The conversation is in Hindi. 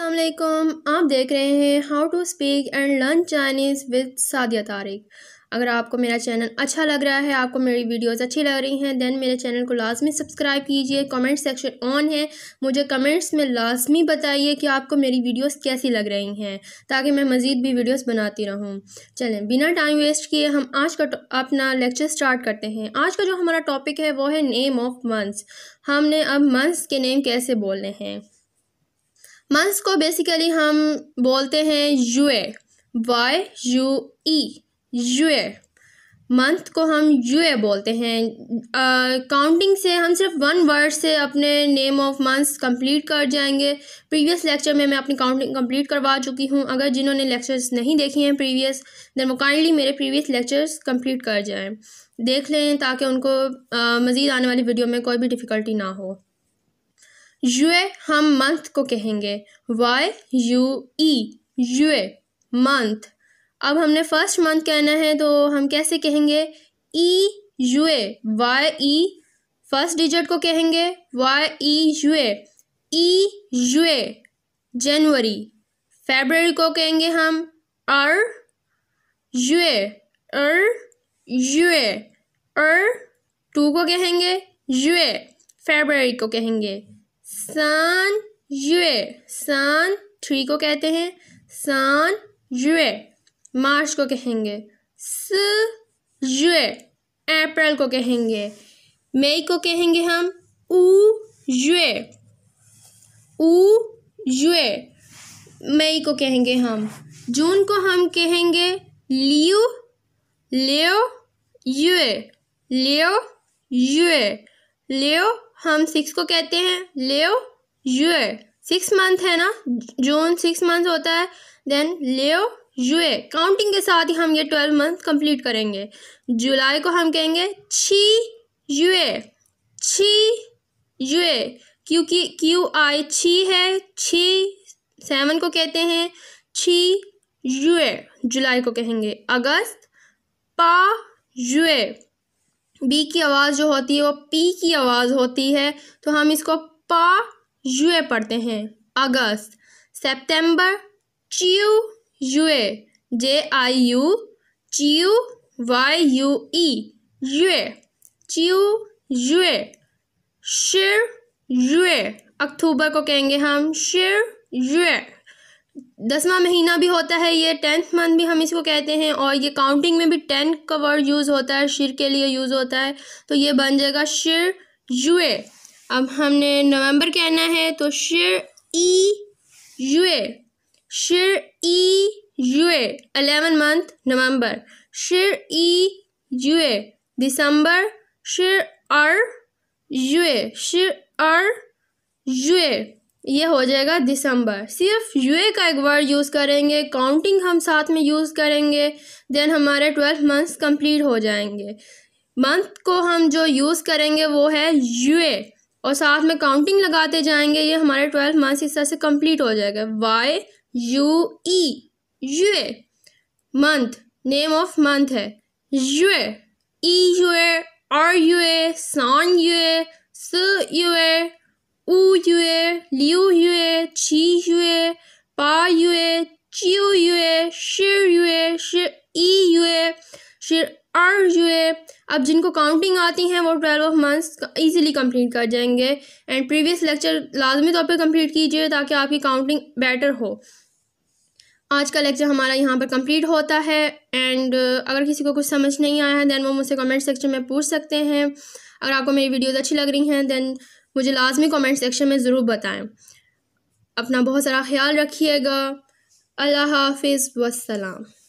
असलम आप देख रहे हैं how to speak and learn Chinese with Sadia Tariq अगर आपको मेरा चैनल अच्छा लग रहा है आपको मेरी वीडियोस अच्छी लग रही हैं देन मेरे चैनल को लाजमी सब्सक्राइब कीजिए कमेंट सेक्शन ऑन है मुझे कमेंट्स में लाजमी बताइए कि आपको मेरी वीडियोस कैसी लग रही हैं ताकि मैं मज़ीद भी वीडियोस बनाती रहूं चलें बिना टाइम वेस्ट किए हम आज का अपना लेक्चर स्टार्ट करते हैं आज का जो हमारा टॉपिक है वो है नेम ऑफ मंथ्स हमने अब मंथ्स के नेम कैसे बोलने हैं मंथ्स को बेसिकली हम बोलते हैं यूए वाई यू ई यूए मंथ को हम यूए बोलते हैं काउंटिंग से हम सिर्फ वन वर्ड से अपने नेम ऑफ मंथ्स कंप्लीट कर जाएंगे प्रीवियस लेक्चर में मैं अपनी काउंटिंग कंप्लीट करवा चुकी हूँ अगर जिन्होंने लेक्चर्स नहीं देखे हैं प्रीवियस देन वो काइंडली मेरे प्रीवियस लेक्चर्स कंप्लीट कर जाएं देख लें ताकि उनको uh, मज़ीद आने वाली वीडियो में कोई भी डिफ़िकल्टी ना हो यूए हम मंथ को कहेंगे वाई यू ई यूए मंथ अब हमने फर्स्ट मंथ कहना है तो हम कैसे कहेंगे ई यूए वाई ई फर्स्ट डिजिट को कहेंगे वाई ई यूए ई यूए जनवरी फेबररी को कहेंगे हम अर यूए अर यूए अर टू को कहेंगे यूए फेबररी को कहेंगे सान युए सान थ्री को कहते हैं सान युए मार्च को कहेंगे स युए अप्रैल को कहेंगे मई को कहेंगे हम ऊ युए ऊ युए मई को कहेंगे हम जून को हम कहेंगे लियो लियो युए लियो युए लियो हम सिक्स को कहते हैं लियो यूए सिक्स मंथ है ना जून सिक्स मंथ होता है देन लियो यूए काउंटिंग के साथ ही हम ये ट्वेल्व मंथ कंप्लीट करेंगे जुलाई को हम कहेंगे छी यूए छी यूए क्योंकि क्यू आई छी है छी सेवन को कहते हैं छी यूए जुलाई को कहेंगे अगस्त पा यूए बी की आवाज़ जो होती है वो पी की आवाज़ होती है तो हम इसको पा यूए पढ़ते हैं अगस्त सेप्टेम्बर च्यू यूए जे आई यू च्यू वाई यू ई यूए च्यू यूए शिर युए अक्टूबर को कहेंगे हम शिर युए दसवा महीना भी होता है ये टेंथ मंथ भी हम इसको कहते हैं और ये काउंटिंग में भी टेन का वर्ड यूज़ होता है शिर के लिए यूज़ होता है तो ये बन जाएगा शिर युए अब हमने नवंबर कहना है तो शिर ई युए शिर ई युए अलेवन मंथ नवंबर शिर ई युए दिसंबर शिर अर युए शिर अर युए ये हो जाएगा दिसंबर सिर्फ यूए का एक वर्ड यूज़ करेंगे काउंटिंग हम साथ में यूज़ करेंगे देन हमारे ट्वेल्व मंथ्स कंप्लीट हो जाएंगे मंथ को हम जो यूज़ करेंगे वो है यूए और साथ में काउंटिंग लगाते जाएंगे ये हमारे ट्वेल्व मंथ्स इस तरह से कंप्लीट हो जाएगा वाई यू ई यूए मंथ नेम ऑफ मंथ है यूए ई यूए आर यूए सॉन यूए स यूए u yue, liu yue, qi yue, ba yue, jiu yue, shi yue, shi ई यू शिर आर यू अब जिनको काउंटिंग आती हैं वो twelve of months easily complete कर जाएंगे एंड प्रीवियस लेक्चर लाजमी तौर पर कम्प्लीट कीजिए ताकि आपकी काउंटिंग बेटर हो आज का लेक्चर हमारा यहाँ पर कंप्लीट होता है एंड अगर किसी को कुछ समझ नहीं आया है दैन वो मुझसे कमेंट सेक्शन में पूछ सकते हैं अगर आपको मेरी वीडियोज़ अच्छी लग रही हैं दैन मुझे लाजमी कमेंट सेक्शन में ज़रूर बताएं अपना बहुत सारा ख्याल रखिएगा अल्लाह हाफिज़ वसलाम